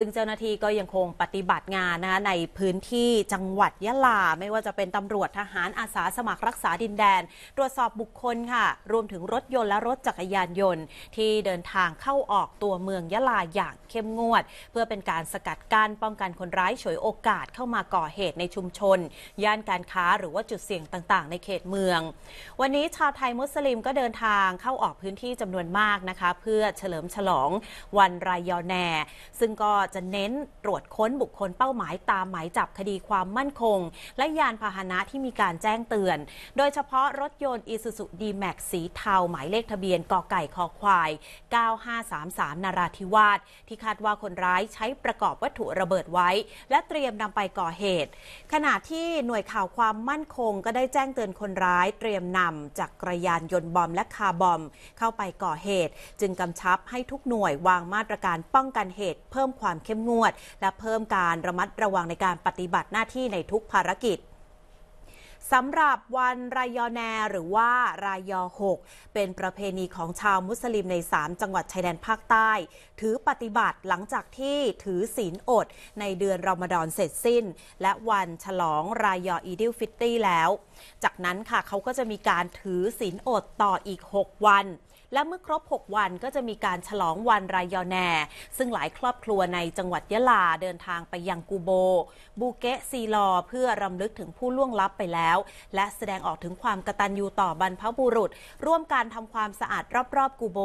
ซึ่งเจ้าหน้าที่ก็ยังคงปฏิบัติงานนะคะในพื้นที่จังหวัดยะลาไม่ว่าจะเป็นตำรวจทหารอาสาสมัครรักษาดินแดน ตรวจสอบบุคคลค่ะ รวมถึงรถยนต์และรถจักรยานยนต์ที่เดินทางเข้าออกตัวเมืองยะลาอย่างเข้มงวด เพื่อเป็นการสกัดกั้นป้องกันคนร้ายฉวยโอกาสเข้ามาก่อเหตุในชุมชน ย่านการค้าหรือว่าจุดเสี่ยงต่าง ๆ ในเขตเมือง วันนี้ชาวไทยมุสลิมก็เดินทางเข้าออกพื้นที่จำนวนมากนะคะ เพื่อเฉลิมฉลอง วันรายยอแนซึ่งก็จะเน้นตรวจค้นบุคคลเป้าหมายตามหมายจับคดีความมั่นคง และยานพาหนะที่มีการแจ้งเตือน โดยเฉพาะรถยนต์อีซูซูดีแม็กสีเทาหมายเลขทะเบียนกอไก่คอควาย 9533นาราธิวาส ที่คาดว่าคนร้ายใช้ประกอบวัตถุระเบิดไว้ และเตรียมนำไปก่อเหตุ ขณะที่หน่วยข่าวความมั่นคงก็ได้แจ้งเตือนคนร้าย เตรียมนำจักรยานยนต์บอมและคาร์บอมเข้าไปก่อเหตุจึงกำชับให้ทุกหน่วยวางมาตรการป้องกันเหตุ เพิ่มความเข้มงวดและเพิ่มการระมัดระวังในการปฏิบัติหน้าที่ในทุกภารกิจสำหรับวันรายยอแนหรือว่ารายยอหกเป็นประเพณีของชาวมุสลิมใน3จังหวัดชายแดนภาคใต้ ถือปฏิบัติหลังจากที่ถือศีลอดในเดือนรอมฎอนเสร็จสิ้น และวันฉลองรายยออีดิลฟิตตี้แล้ว จากนั้นค่ะเขาก็จะมีการถือศีลอดต่ออีก 6 วัน และเมื่อครบ 6 วันก็จะมีการฉลองวันรายอแนซึ่งหลายครอบครัวในจังหวัดยะลาเดินทางไปยังกูโบบูเกะซีลอเพื่อรำลึกถึงผู้ล่วงลับไปแล้วและแสดงออกถึงความกตัญญูต่อบรรพบุรุษ ร่วมการทำความสะอาดรอบๆกูโบ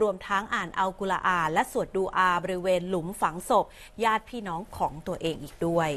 รวมทั้งอ่านอัลกุลอา และสวดดูอาบริเวณหลุมฝังศพ ญาติพี่น้องของตัวเองอีกด้วย